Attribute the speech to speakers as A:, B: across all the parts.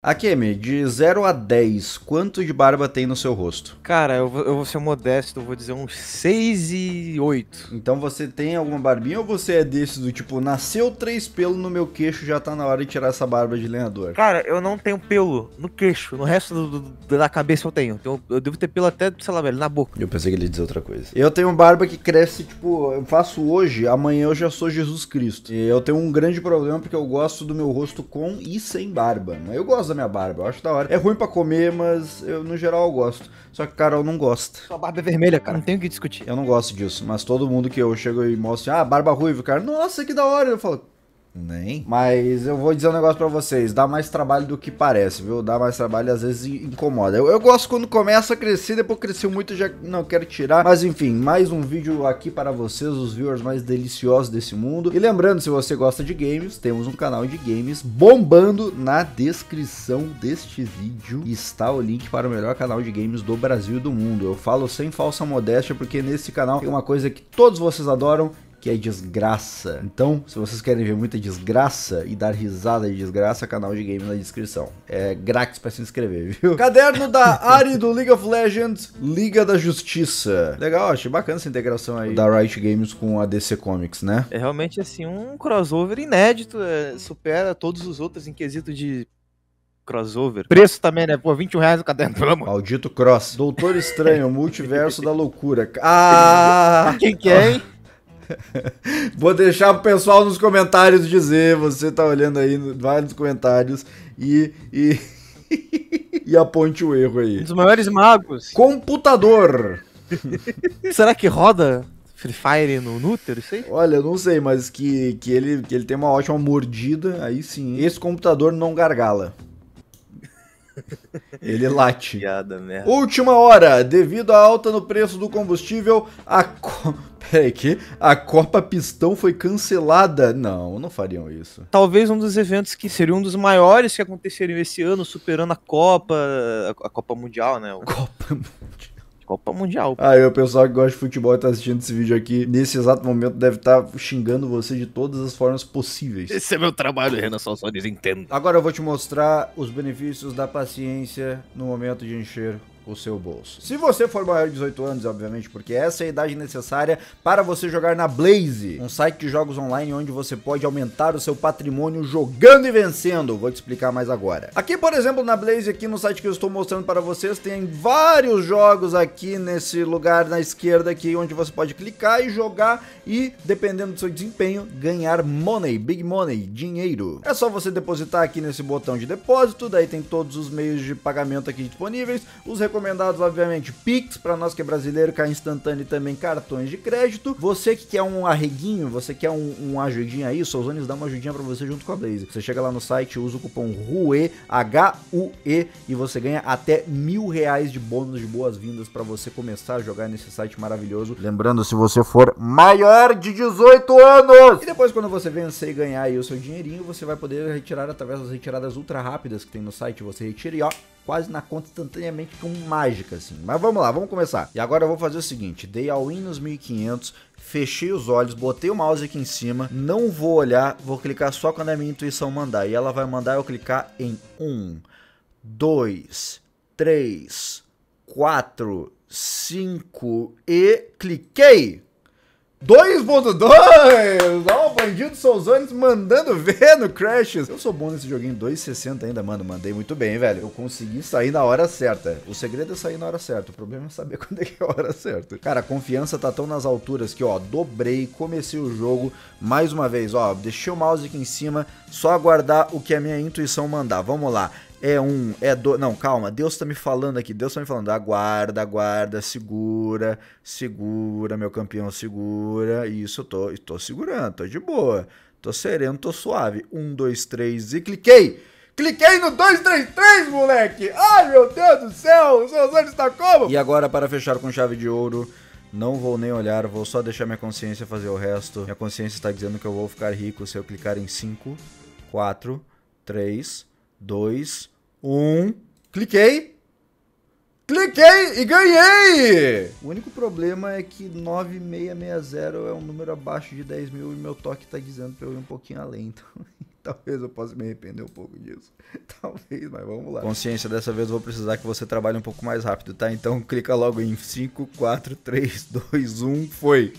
A: Akemi, de 0 a 10, quanto de barba tem no seu rosto?
B: Cara, eu vou, eu vou ser modesto, eu vou dizer uns 6 e 8. Então você tem alguma barbinha ou você é desse
A: do tipo, nasceu três pelos no meu queixo, já tá na hora de tirar essa barba de lenhador?
B: Cara, eu não tenho pelo no queixo, no resto do, do, da cabeça eu tenho. Então eu devo ter pelo até, sei lá, velho, na boca. Eu pensei que ele ia dizer outra coisa.
A: Eu tenho barba que cresce, tipo, eu faço hoje, amanhã eu já sou Jesus Cristo. E eu tenho um grande problema porque eu gosto do meu rosto com e sem barba, né? Eu gosto gosto da minha barba, eu acho da hora. É ruim para comer, mas eu, no geral, eu gosto. Só que cara eu não gosto Sua barba é vermelha, cara. Não tem o que discutir. Eu não gosto disso, mas todo mundo que eu chego e mostro, assim, ah, barba ruiva, cara, nossa, que da hora. Eu falo, nem. Mas eu vou dizer um negócio para vocês, dá mais trabalho do que parece, viu? Dá mais trabalho e às vezes incomoda. Eu, eu gosto quando começa a crescer, depois cresceu muito já não quero tirar. Mas enfim, mais um vídeo aqui para vocês, os viewers mais deliciosos desse mundo. E lembrando, se você gosta de games, temos um canal de games bombando na descrição deste vídeo. Está o link para o melhor canal de games do Brasil e do mundo. Eu falo sem falsa modéstia porque nesse canal tem uma coisa que todos vocês adoram que é desgraça. Então, se vocês querem ver muita desgraça e dar risada de desgraça, canal de games na descrição.
B: É grátis para se inscrever,
A: viu? Caderno da Ari do League of Legends, Liga da Justiça.
B: Legal, achei bacana essa integração aí da
A: Riot Games com a DC Comics, né?
B: É realmente assim um crossover inédito, é, supera todos os outros em quesito de crossover.
A: Preço também, né? Pô, 21 reais o caderno, pelo amor. Maldito cross. Doutor Estranho, Multiverso da Loucura. Ah! Quem quer, hein? Vou deixar o pessoal nos comentários dizer. Você tá olhando aí, vários comentários e, e, e aponte o erro aí. Um dos maiores magos. Computador.
B: Será que roda
A: Free Fire no, no útero, isso aí? Olha, não sei, mas que, que, ele, que ele tem uma ótima mordida, aí sim. Esse computador não gargala. Ele late. Piada, merda. Última hora, devido à alta no preço do combustível, a co... Peraí, que a Copa Pistão foi cancelada. Não, não fariam isso.
B: Talvez um dos eventos que seria um dos maiores que aconteceriam esse ano, superando a Copa, a Copa Mundial, né? Copa Mundial. Copa Mundial.
A: Aí o pessoal que gosta de futebol e tá assistindo esse vídeo aqui, nesse exato momento, deve estar tá xingando você de todas as formas possíveis. Esse é meu
B: trabalho, Renan Salsones, entendo.
A: Agora eu vou te mostrar os benefícios da paciência no momento de encher o seu bolso. Se você for maior de 18 anos, obviamente, porque essa é a idade necessária para você jogar na Blaze, um site de jogos online onde você pode aumentar o seu patrimônio jogando e vencendo. Vou te explicar mais agora. Aqui, por exemplo, na Blaze, aqui no site que eu estou mostrando para vocês, tem vários jogos aqui nesse lugar na esquerda aqui, onde você pode clicar e jogar e, dependendo do seu desempenho, ganhar money, big money, dinheiro. É só você depositar aqui nesse botão de depósito, daí tem todos os meios de pagamento aqui disponíveis, os recomendados recomendados, obviamente, Pix, para nós que é brasileiro, cai é instantâneo e também cartões de crédito. Você que quer um arreguinho, você quer um, um ajudinha aí, Souzones dá uma ajudinha para você junto com a Blaze. Você chega lá no site, usa o cupom RUE, H-U-E, e você ganha até mil reais de bônus de boas-vindas para você começar a jogar nesse site maravilhoso. Lembrando, se você for maior de 18 anos! E depois, quando você vencer e ganhar aí o seu dinheirinho, você vai poder retirar através das retiradas ultra rápidas que tem no site. Você retira e ó quase na conta instantaneamente com mágica, assim. Mas vamos lá, vamos começar. E agora eu vou fazer o seguinte, dei ao in nos 1500, fechei os olhos, botei o mouse aqui em cima, não vou olhar, vou clicar só quando a minha intuição mandar. E ela vai mandar eu clicar em 1, 2, 3, 4, 5 e cliquei! 2.2! Ó, o bandido Souzones mandando ver no Crashes. Eu sou bom nesse joguinho 2.60 ainda, mano. Mandei muito bem, velho. Eu consegui sair na hora certa. O segredo é sair na hora certa. O problema é saber quando é que é a hora certa. Cara, a confiança tá tão nas alturas que, ó, dobrei, comecei o jogo. Mais uma vez, ó, deixei o mouse aqui em cima. Só aguardar o que a minha intuição mandar. Vamos lá é um, é dois. Não, calma, Deus está me falando aqui, Deus está me falando, aguarda, aguarda, segura, segura, meu campeão, segura. Isso, eu tô, eu tô segurando, tô de boa, tô sereno, tô suave. Um, dois, três e cliquei! Cliquei no dois, três, três, moleque! Ai, meu Deus do céu, o seu olhos está como? E agora, para fechar com chave de ouro, não vou nem olhar, vou só deixar minha consciência fazer o resto. Minha consciência está dizendo que eu vou ficar rico se eu clicar em cinco, quatro, três dois, um. Cliquei! Cliquei e ganhei! O único problema é que 9660 é um número abaixo de 10 mil e meu toque tá dizendo pra eu ir um pouquinho além. Então, talvez eu possa me arrepender um pouco disso. Talvez, mas vamos lá. Consciência, dessa vez eu vou precisar que você trabalhe um pouco mais rápido, tá? Então clica logo em 5, 4, 3, 2, 1, foi!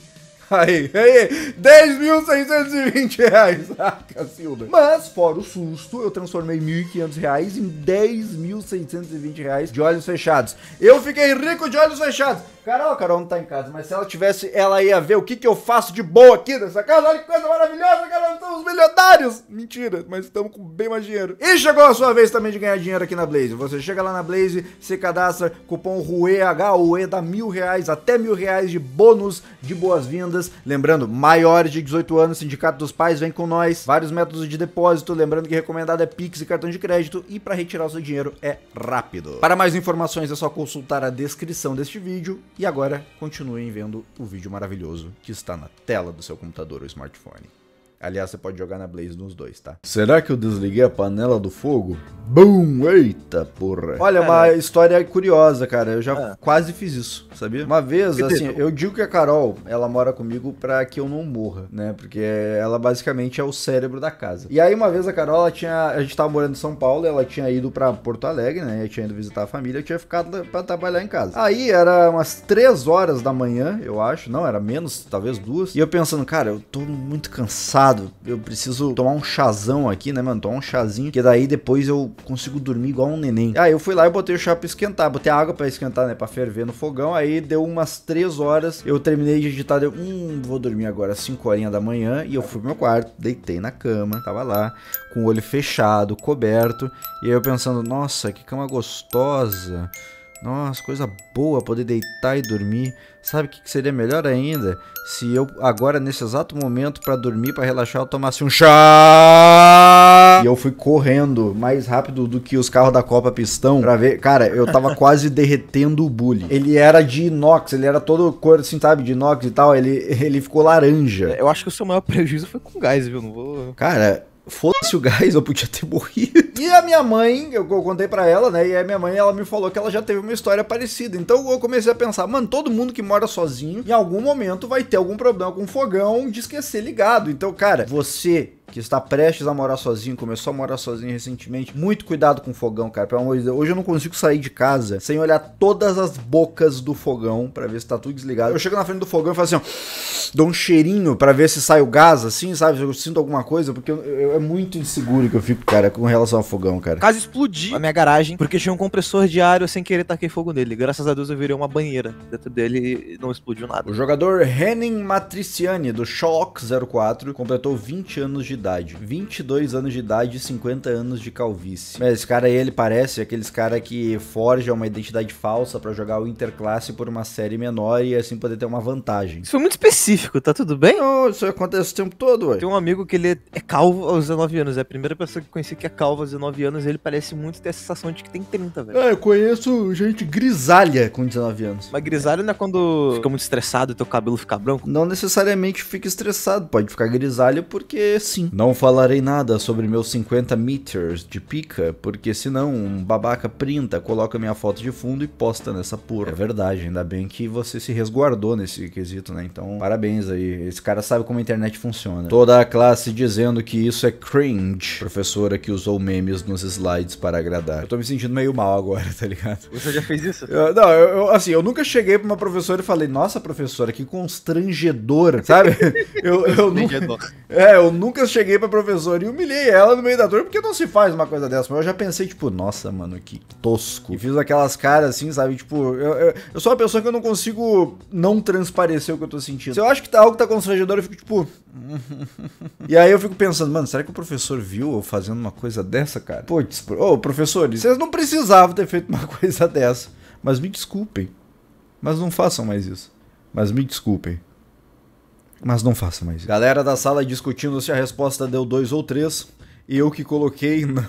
A: Aí, aí, 10.620 reais. Ah, Cacilda. Mas, fora o susto, eu transformei 1.500 reais em 10.620 reais de olhos fechados. Eu fiquei rico de olhos fechados. Carol, Carol não tá em casa, mas se ela tivesse, ela ia ver o que que eu faço de boa aqui nessa casa. Olha que coisa maravilhosa, Carol, estamos milionários. Mentira, mas estamos com bem mais dinheiro. E chegou a sua vez também de ganhar dinheiro aqui na Blaze. Você chega lá na Blaze, se cadastra, cupom RUEH, h e dá mil reais, até mil reais de bônus de boas-vindas Lembrando, maiores de 18 anos, Sindicato dos Pais vem com nós. Vários métodos de depósito. Lembrando que recomendado é Pix e cartão de crédito. E para retirar o seu dinheiro é rápido. Para mais informações é só consultar a descrição deste vídeo. E agora, continuem vendo o vídeo maravilhoso que está na tela do seu computador ou smartphone. Aliás, você pode jogar na Blaze nos dois, tá? Será que eu desliguei a panela do fogo? Bum! Eita porra! Olha, uma história curiosa, cara. Eu já é. quase fiz isso, sabia? Uma vez, que assim, eu digo que a Carol, ela mora comigo pra que eu não morra, né? Porque ela basicamente é o cérebro da casa. E aí, uma vez a Carol, ela tinha. A gente tava morando em São Paulo, ela tinha ido pra Porto Alegre, né? E tinha ido visitar a família, eu tinha ficado pra trabalhar em casa. Aí era umas 3 horas da manhã, eu acho. Não, era menos, talvez duas. E eu pensando, cara, eu tô muito cansado eu preciso tomar um chazão aqui, né, mano? Tomar um chazinho, que daí depois eu consigo dormir igual um neném. Aí eu fui lá e botei o chá pra esquentar. Botei água pra esquentar, né? Pra ferver no fogão. Aí deu umas 3 horas. Eu terminei de editar. Eu, hum, vou dormir agora, 5 horinhas da manhã. E eu fui pro meu quarto, deitei na cama. Tava lá, com o olho fechado, coberto. E aí eu pensando, nossa, que cama gostosa. Nossa, coisa boa poder deitar e dormir. Sabe o que, seria melhor ainda? Se eu agora, nesse exato momento, para dormir, para relaxar, eu tomasse um chá! E eu fui correndo mais rápido do que os carros da Copa Pistão pra ver. Cara, eu tava quase derretendo o bully. Ele era de inox, ele era todo cor, assim, sabe, de inox e tal. Ele, ele ficou laranja. Eu acho que o seu maior prejuízo foi com gás, viu? Não vou. Cara, fosse o gás, eu podia ter morrido. E a minha mãe, eu contei para ela, né? E a minha mãe, ela me falou que ela já teve uma história parecida. Então eu comecei a pensar, mano, todo mundo que mora sozinho, em algum momento vai ter algum problema com fogão de esquecer ligado. Então, cara, você que está prestes a morar sozinho, começou a morar sozinho recentemente, muito cuidado com o fogão, cara. Pelo amor de Deus, hoje eu não consigo sair de casa sem olhar todas as bocas do fogão para ver se tá tudo desligado. Eu chego na frente do fogão e faço assim, ó, dou um cheirinho para ver se sai o gás, assim, sabe? Eu sinto alguma coisa, porque eu, eu, é muito inseguro que eu fico, cara, com relação ao fogão, cara.
B: Caso explodiu a minha garagem, porque tinha um compressor de ar, sem querer taquei fogo nele. Graças a Deus eu virei uma banheira dentro dele e não explodiu nada. O jogador Henning Matriciani, do Shock 04, completou
A: 20 anos de idade. 22 anos de idade e 50 anos de calvície. Mas esse cara aí, ele parece aqueles cara que forja uma identidade falsa para jogar o Interclasse por uma série menor
B: e assim poder ter uma vantagem. Isso foi muito específico, tá tudo bem? Não, isso acontece o tempo todo, ué. Tem um amigo que ele é calvo aos 19 anos, é a primeira pessoa que conheci que é calvo aos 19 anos, ele parece muito ter a sensação de que tem 30, velho. É, eu
A: conheço gente grisalha com 19 anos.
B: Mas grisalha não é quando fica muito estressado e teu cabelo fica branco? Não necessariamente fica estressado, pode ficar grisalha porque
A: sim. Não falarei nada sobre meus 50 meters de pica, porque senão um babaca printa, coloca minha foto de fundo e posta nessa porra. É verdade, ainda bem que você se resguardou nesse quesito, né? Então, parabéns aí. Esse cara sabe como a internet funciona. Toda a classe dizendo que isso é cringe. Professora que usou memes nos slides para agradar. Eu tô me sentindo meio mal agora, tá ligado?
B: Você já fez isso? Eu,
A: não, eu, eu, assim, eu nunca cheguei pra uma professora e falei, nossa, professora, que constrangedor, sabe? eu, eu, eu nunca, é, eu nunca cheguei cheguei pra professora e humilhei ela no meio da turma, porque não se faz uma coisa dessa. Mas eu já pensei, tipo, nossa, mano, que tosco. E fiz aquelas caras assim, sabe? Tipo, eu, eu, eu sou uma pessoa que eu não consigo não transparecer o que eu tô sentindo. Se eu acho que tá algo que tá constrangedor, eu fico, tipo. e aí eu fico pensando, mano, será que o professor viu eu fazendo uma coisa dessa, cara? Putz, ô, oh, professores, vocês não precisavam ter feito uma coisa dessa. Mas me desculpem. Mas não façam mais isso. Mas me desculpem. Mas não faça mais Galera da sala discutindo se a resposta deu 2 ou 3 eu que coloquei,
B: não.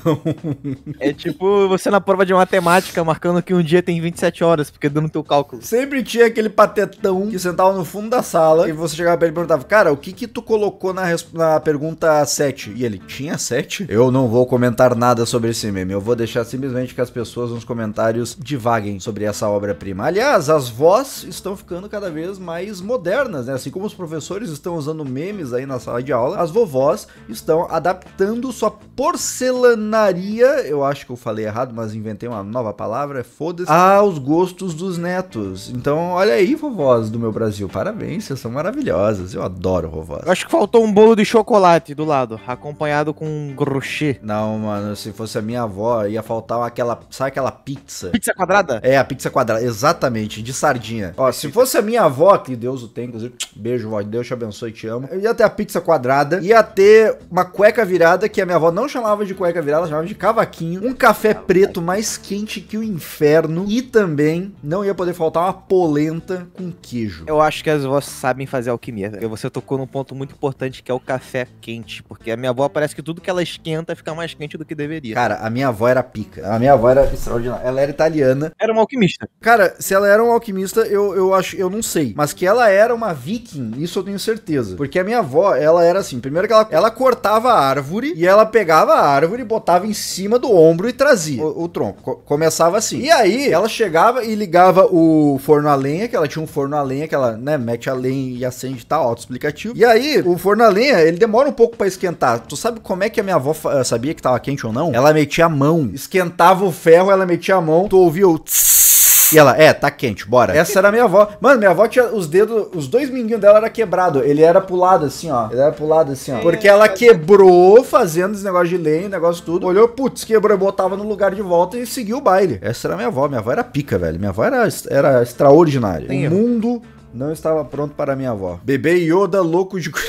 B: É tipo você na prova de matemática, marcando que um dia tem 27 horas, porque dando teu cálculo. Sempre tinha aquele
A: patetão que sentava no fundo da sala e você chegava pra ele e perguntava, cara, o que que tu colocou na, na pergunta 7? E ele, tinha 7? Eu não vou comentar nada sobre esse meme, eu vou deixar simplesmente que as pessoas nos comentários divaguem sobre essa obra-prima. Aliás, as vozes estão ficando cada vez mais modernas, né? Assim como os professores estão usando memes aí na sala de aula, as vovós estão adaptando sua porcelanaria, eu acho que eu falei errado, mas inventei uma nova palavra, é foda-se, aos gostos dos netos. Então, olha aí, vovós do meu Brasil, parabéns, vocês são maravilhosas, eu adoro vovós. Eu acho que faltou um bolo de chocolate
B: do lado, acompanhado com um
A: crochê. Não, mano, se fosse a minha avó, ia faltar aquela, sabe aquela pizza? Pizza quadrada? É, a pizza quadrada, exatamente, de sardinha. Ó, se fosse a minha avó, que Deus o tem, inclusive, beijo, vó, Deus te abençoe, te amo, eu ia ter a pizza quadrada, ia ter uma cueca virada que a minha avó não chamava de cueca virada, chamava de cavaquinho, um café preto mais quente que o inferno e também não ia poder faltar uma polenta com
B: queijo. Eu acho que as avós sabem fazer alquimia. Né? Você tocou num ponto muito importante que é o café quente, porque a minha avó parece que tudo que ela esquenta fica mais quente do que deveria. Cara,
A: a minha avó era pica. A minha avó era extraordinária. Ela era italiana. Era uma alquimista.
B: Cara, se ela era uma alquimista, eu, eu acho, eu não
A: sei, mas que ela era uma viking, isso eu tenho certeza, porque a minha avó, ela era assim, primeiro que ela, ela cortava a árvore e ela pegava a árvore, botava em cima do ombro e trazia o, o tronco. Co começava assim. E aí, ela chegava e ligava o forno a lenha, que ela tinha um forno a lenha, que ela, né, mete a lenha e acende e tá, tal, auto-explicativo. E aí, o forno a lenha, ele demora um pouco para esquentar. Tu sabe como é que a minha avó eh, sabia que tava quente ou não? Ela metia a mão, esquentava o ferro, ela metia a mão, tu ouvia o tss e ela, é, tá quente, bora. Essa era a minha avó. Mano, minha avó tinha os dedos, os dois minguinhos dela era quebrado. Ele era pulado assim, ó. Ele era pulado assim, ó. É. Porque ela quebrou fazendo esse negócio de lenha, negócio tudo. Olhou, putz, quebrou, botava no lugar de volta e seguiu o baile. Essa era minha avó. Minha avó era pica, velho. Minha avó era, era extraordinária. Tem o mundo não estava pronto para minha avó. Bebê Yoda louco de.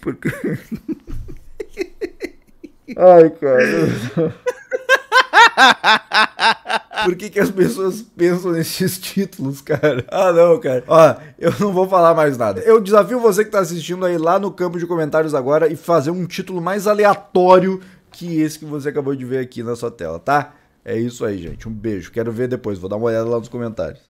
A: Porque... Ai, cara. Por que, que as pessoas pensam nesses títulos, cara? Ah, não, cara. Ó, eu não vou falar mais nada. Eu desafio você que tá assistindo aí lá no campo de comentários agora e fazer um título mais aleatório que esse que você acabou de ver aqui na sua tela, tá? É isso aí, gente. Um beijo. Quero ver depois. Vou dar uma olhada lá nos comentários.